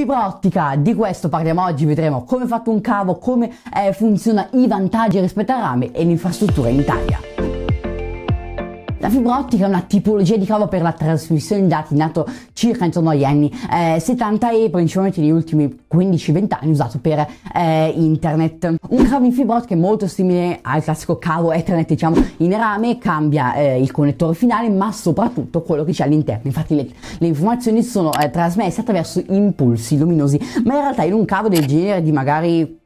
Fibra ottica, di questo parliamo oggi, vedremo come è fatto un cavo, come eh, funziona i vantaggi rispetto al rame e l'infrastruttura in Italia. La fibra ottica è una tipologia di cavo per la trasmissione di dati nato circa intorno agli anni eh, 70 e principalmente negli ultimi 15-20 anni usato per eh, internet. Un cavo in fibra ottica è molto simile al classico cavo Ethernet diciamo in rame, cambia eh, il connettore finale ma soprattutto quello che c'è all'interno. Infatti le, le, informazioni sono eh, trasmesse attraverso impulsi luminosi ma in realtà in un cavo del genere di magari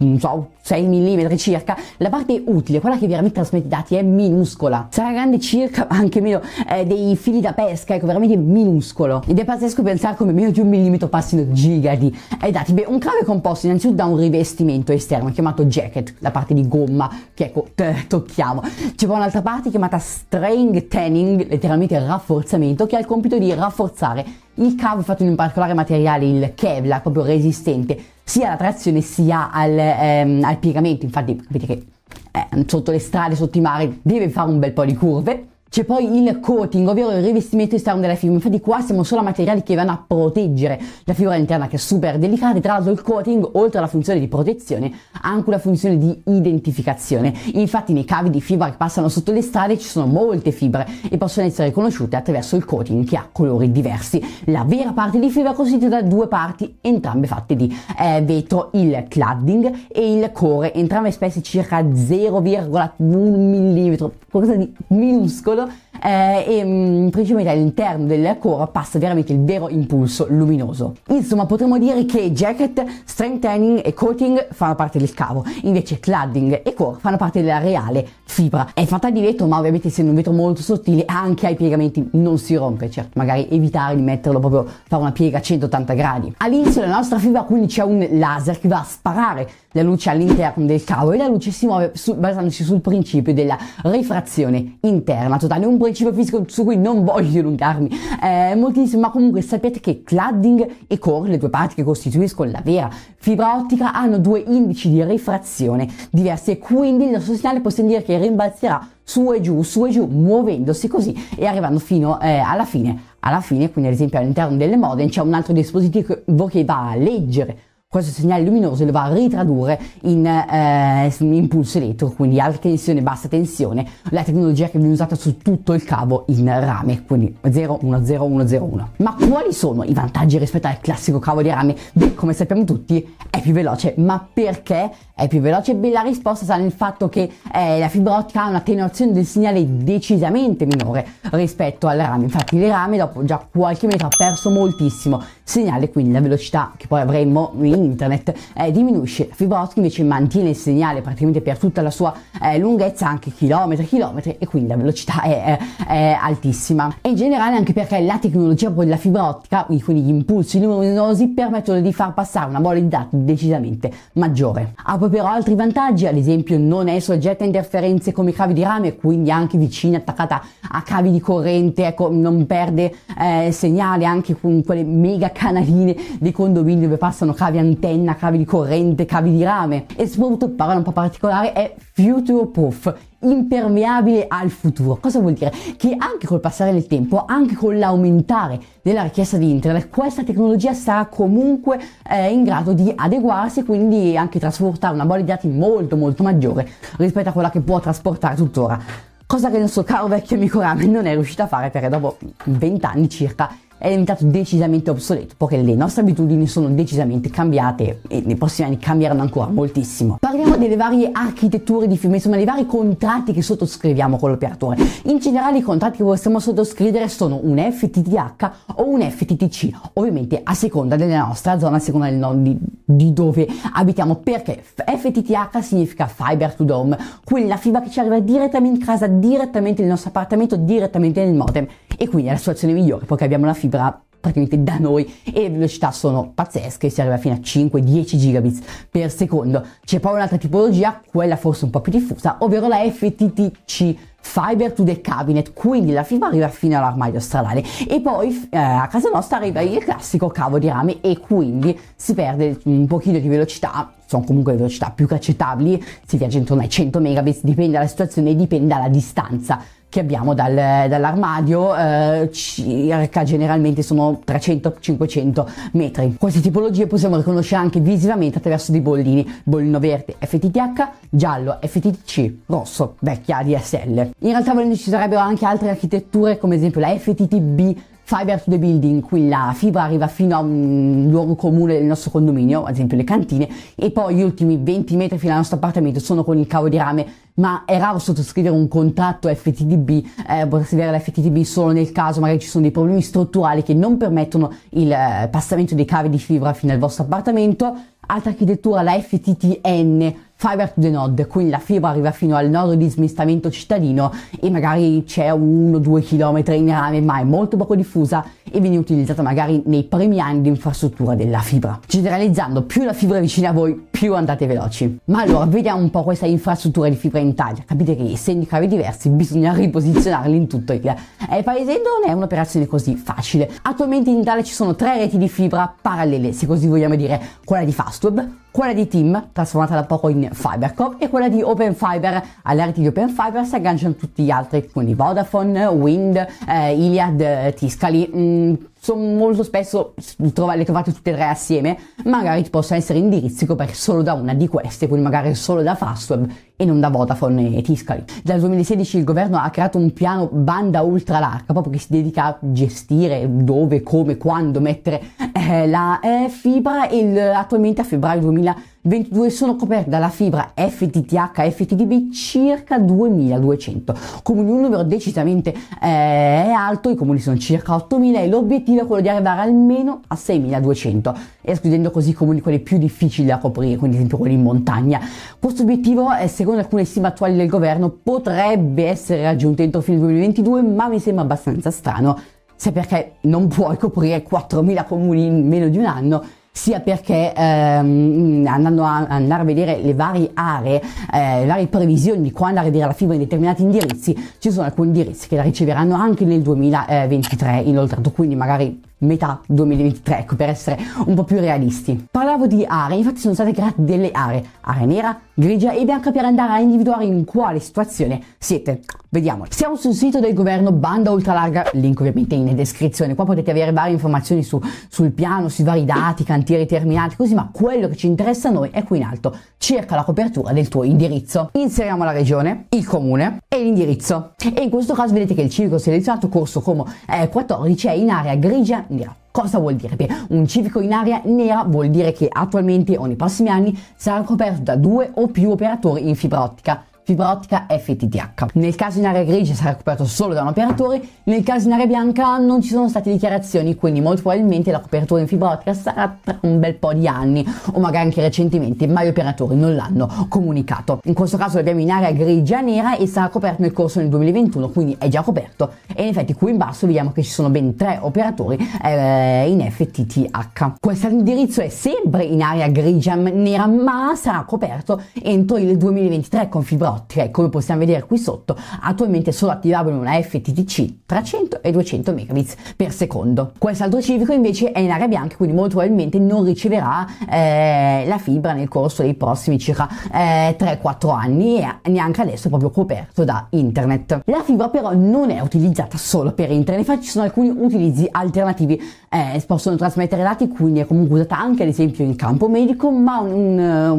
non so, 6 mm circa, la parte utile, quella che veramente trasmette i dati, è minuscola. Sarà grande circa, anche meno, eh, dei fili da pesca, ecco, veramente minuscolo. Ed è pazzesco pensare come meno di un millimetro passino giga di eh, dati. Beh, un cavo è composto innanzitutto da un rivestimento esterno chiamato jacket, la parte di gomma che ecco, tocchiamo. C'è poi un'altra parte chiamata string tanning, letteralmente rafforzamento, che ha il compito di rafforzare il cavo è fatto in un particolare materiale, il Kevlar, proprio resistente sia alla trazione sia al, ehm, al piegamento. Infatti, capite che eh, sotto le strade, sotto i mari, deve fare un bel po' di curve. C'è poi il coating, ovvero il rivestimento esterno della fibra. Infatti qua siamo solo a materiali che vanno a proteggere la figura interna che è super delicata. Tra l'altro il coating, oltre alla funzione di protezione, ha anche una funzione di identificazione. Infatti nei cavi di fibra che passano sotto le strade ci sono molte fibre e possono essere riconosciute attraverso il coating che ha colori diversi. La vera parte di fibra è costituita da due parti, entrambe fatte di eh, vetro, il cladding e il core, entrambe spesse circa 0,1 mm, qualcosa di minuscolo todo eh, e mh, mm, principalmente all'interno della cora passa veramente il vero impulso luminoso. Insomma potremmo dire che jacket, strengthening e coating fanno parte del cavo, invece cladding e core fanno parte della reale fibra. È fatta di vetro ma ovviamente essendo un vetro molto sottile anche ai piegamenti non si rompe, certo magari evitare di metterlo proprio, fare una piega a 180 gradi. All'inizio della nostra fibra quindi c'è un laser che va a sparare la luce all'interno del cavo e la luce si muove su, basandosi sul principio della rifrazione interna totale, un comunque fisico su cui non voglio dilungarmi eh, moltissimo, ma comunque sapete che cladding e core, le due parti che costituiscono la vera fibra ottica, hanno due indici di rifrazione diversi e quindi il nostro segnale possiamo dire che rimbalzerà su e giù, su e giù, muovendosi così e arrivando fino eh, alla fine. Alla fine, quindi ad esempio all'interno delle modem c'è un altro dispositivo che va a leggere questo segnale luminoso lo va a ritradurre in, eh, impulso elettrico, quindi alta tensione, bassa tensione, la tecnologia che viene usata su tutto il cavo in rame, quindi 010101. Ma quali sono i vantaggi rispetto al classico cavo di rame? Beh, come sappiamo tutti, è più veloce, ma perché è più veloce? Beh, la risposta sta nel fatto che eh, la fibra ottica ha un'attenuazione del segnale decisamente minore rispetto al rame, infatti il rame dopo già qualche metro ha perso moltissimo segnale, quindi la velocità che poi avremmo in internet eh, diminuisce. La fibra ottica invece mantiene il segnale praticamente per tutta la sua eh, lunghezza, anche chilometri, chilometri, e quindi la velocità è, è, eh, è, altissima. E in generale anche perché la tecnologia della fibra ottica, quindi, gli impulsi luminosi, permettono di far passare una bolla di dati decisamente maggiore. Ha poi però altri vantaggi, ad esempio non è soggetta a interferenze come i cavi di rame, quindi anche vicina, attaccata a cavi di corrente, ecco, non perde eh, segnale anche con quelle mega canaline dei condomini dove passano cavi antenna, cavi di corrente, cavi di rame. E soprattutto parola un po' particolare è future proof, impermeabile al futuro. Cosa vuol dire? Che anche col passare del tempo, anche con l'aumentare della richiesta di internet, questa tecnologia sarà comunque eh, in grado di adeguarsi e quindi anche trasportare una bolla di dati molto molto maggiore rispetto a quella che può trasportare tuttora. Cosa che il nostro caro vecchio amico Rame non è riuscito a fare perché dopo 20 anni circa è diventato decisamente obsoleto, poiché le nostre abitudini sono decisamente cambiate e nei prossimi anni cambieranno ancora moltissimo. Parliamo delle varie architetture di firma, insomma dei vari contratti che sottoscriviamo con l'operatore. In generale i contratti che possiamo sottoscrivere sono un FTTH o un FTTC, ovviamente a seconda della nostra zona, a seconda del nord di, di dove abitiamo, perché FTTH significa Fiber to Dome, quella fibra che ci arriva direttamente in casa, direttamente nel nostro appartamento, direttamente nel modem e quindi è la situazione migliore, poiché abbiamo la fibra praticamente da noi e le velocità sono pazzesche, si arriva fino a 5-10 gigabits per secondo. C'è poi un'altra tipologia, quella forse un po' più diffusa, ovvero la FTTC fiber to the cabinet, quindi la fibra arriva fino all'armadio stradale e poi eh, a casa nostra arriva il classico cavo di rame e quindi si perde un pochino di velocità sono comunque velocità più che accettabili, si viaggia intorno ai 100 megabits, dipende dalla situazione e dipende dalla distanza che abbiamo dal, dall'armadio eh, circa generalmente sono 300-500 metri. Queste tipologie possiamo riconoscere anche visivamente attraverso dei bollini, bollino verde FTTH, giallo FTTC, rosso vecchia ADSL. In realtà volendo ci sarebbero anche altre architetture come ad esempio la FTTB Fiber to the building, qui la fibra arriva fino a un luogo comune del nostro condominio, ad esempio le cantine, e poi gli ultimi 20 metri fino al nostro appartamento sono con il cavo di rame, ma è raro sottoscrivere un contratto FTTB, eh, potresti avere l'FTTB solo nel caso magari ci sono dei problemi strutturali che non permettono il eh, passamento dei cavi di fibra fino al vostro appartamento, altra architettura la FTTN, Fiber to the Node, quindi la fibra arriva fino al nodo di smistamento cittadino e magari c'è 1-2 km in rame, ma è molto poco diffusa e viene utilizzata magari nei primi anni di infrastruttura della fibra. Generalizzando, più la fibra è vicina a voi, più andate veloci. Ma allora vediamo un po' questa infrastruttura di fibra in Italia. Capite che essendo i cavi diversi bisogna riposizionarli in tutto il eh, paese non è un'operazione così facile. Attualmente in Italia ci sono tre reti di fibra parallele, se così vogliamo dire, quella di Fastweb, quella di Team, trasformata da poco in FiberCop, e quella di Open Fiber. Alle reti di Open Fiber si agganciano tutti gli altri, quindi Vodafone, Wind, eh, Iliad, eh, Tiscali. Mm, sono molto spesso trova, le trovate tutte e tre assieme, magari possono essere indirizzi coperti solo da una di queste, quindi magari solo da Fastweb e non da Vodafone e Tiscali. Dal 2016 il governo ha creato un piano banda ultra larga, proprio che si dedica a gestire dove, come, quando mettere eh, la eh, fibra e attualmente a febbraio 2020 22 sono coperte dalla fibra FTTH e FTTB circa 2200, comuni un numero decisamente eh, alto, i comuni sono circa 8000 e l'obiettivo è quello di arrivare almeno a 6200, escludendo così i comuni quelli più difficili da coprire, quindi ad esempio quelli in montagna. Questo obiettivo, eh, secondo alcune stime attuali del governo, potrebbe essere raggiunto entro fine 2022, ma mi sembra abbastanza strano se perché non puoi coprire 4.000 comuni in meno di un anno sia perché ehm, andando a, andare a vedere le varie aree, eh, le varie previsioni di quando arriverà la fibra in determinati indirizzi, ci sono alcuni indirizzi che la riceveranno anche nel 2023 inoltrato, quindi magari metà 2023, ecco, per essere un po' più realisti. Parlavo di aree, infatti sono state create delle aree, area nera, grigia e bianca per andare a individuare in quale situazione siete. Vediamo. Siamo sul sito del governo Banda Ultralarga, link ovviamente in descrizione. Qua potete avere varie informazioni su, sul piano, sui vari dati, cantieri terminati, così, ma quello che ci interessa a noi è qui in alto. Cerca la copertura del tuo indirizzo. Inseriamo la regione, il comune e l'indirizzo. E in questo caso vedete che il civico selezionato, corso Como 14, è in area grigia nera. Cosa vuol dire? Beh, un civico in area nera vuol dire che attualmente o nei prossimi anni sarà coperto da due o più operatori in fibra ottica fibra ottica FTTH. Nel caso in area grigia sarà coperto solo da un operatore, nel caso in area bianca non ci sono state dichiarazioni, quindi molto probabilmente la copertura in fibra ottica sarà tra un bel po' di anni o magari anche recentemente, ma gli operatori non l'hanno comunicato. In questo caso l'abbiamo in area grigia nera e sarà coperto nel corso del 2021, quindi è già coperto e in effetti qui in basso vediamo che ci sono ben tre operatori eh, in FTTH. Questo indirizzo è sempre in area grigia nera, ma sarà coperto entro il 2023 con fibra ottica slot che ecco, come possiamo vedere qui sotto attualmente è solo attivabile una FTTC tra 100 e 200 megabits per secondo. Quest'altro civico invece è in area bianca quindi molto probabilmente non riceverà eh, la fibra nel corso dei prossimi circa eh, 3-4 anni e neanche adesso è proprio coperto da internet. La fibra però non è utilizzata solo per internet, infatti ci sono alcuni utilizzi alternativi, eh, possono trasmettere dati quindi è comunque usata anche ad esempio in campo medico ma un, un,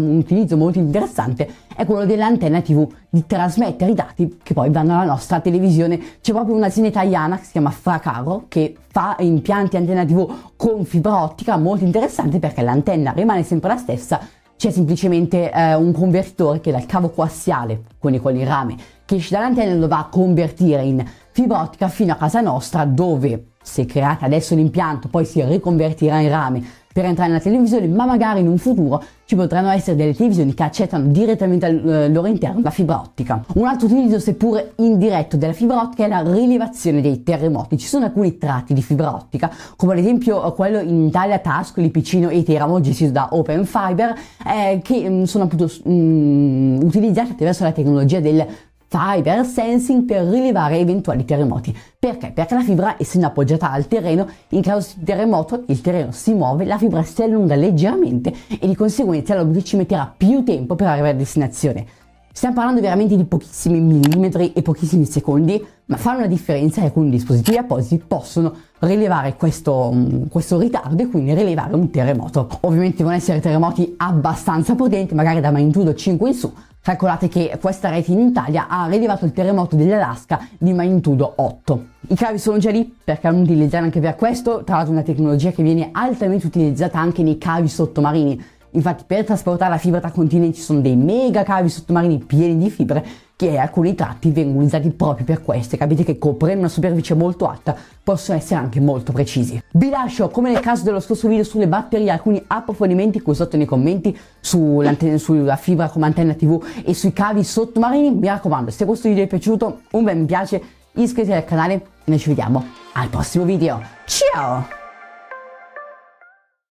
un utilizzo molto interessante è quello dell'antenna TV di trasmettere i dati che poi vanno alla nostra televisione. C'è proprio un'azienda italiana che si chiama Fracaro che fa impianti antenna TV con fibra ottica, molto interessante perché l'antenna rimane sempre la stessa, c'è semplicemente eh, un convertitore che dal cavo coassiale con il quale il rame che esce dall'antenna lo va a convertire in fibra ottica fino a casa nostra dove se create adesso l'impianto poi si riconvertirà in rame per entrare nella televisione, ma magari in un futuro ci potranno essere delle televisioni che accettano direttamente al eh, loro interno la fibra ottica. Un altro utilizzo, seppur indiretto, della fibra ottica è la rilevazione dei terremoti. Ci sono alcuni tratti di fibra ottica, come ad esempio eh, quello in Italia, Tascoli, Picino e Teramo, gestito da Open Fiber, eh, che mh, mm, sono appunto mh, mm, utilizzati attraverso la tecnologia del fiber sensing per rilevare eventuali terremoti. Perché? Perché la fibra, essendo appoggiata al terreno, in caso di terremoto il terreno si muove, la fibra si allunga leggermente e di conseguenza l'obbligo ci metterà più tempo per arrivare a destinazione. Stiamo parlando veramente di pochissimi millimetri e pochissimi secondi, ma fanno una differenza e alcuni dispositivi appositi possono rilevare questo, mm, questo, ritardo e quindi rilevare un terremoto. Ovviamente devono essere terremoti abbastanza potenti, magari da magnitudo 5 in su. Calcolate che questa rete in Italia ha rilevato il terremoto dell'Alaska di magnitudo 8. I cavi sono già lì perché hanno utilizzare anche per questo, tra l'altro una tecnologia che viene altamente utilizzata anche nei cavi sottomarini Infatti per trasportare la fibra tra continenti ci sono dei mega cavi sottomarini pieni di fibre che alcuni tratti vengono usati proprio per queste, capite che coprendo una superficie molto alta possono essere anche molto precisi. Vi lascio, come nel caso dello scorso video sulle batterie, alcuni approfondimenti qui sotto nei commenti sulla fibra come antenna TV e sui cavi sottomarini. Mi raccomando, se questo video vi è piaciuto, un bel mi piace, iscrivetevi al canale e noi ci vediamo al prossimo video. Ciao!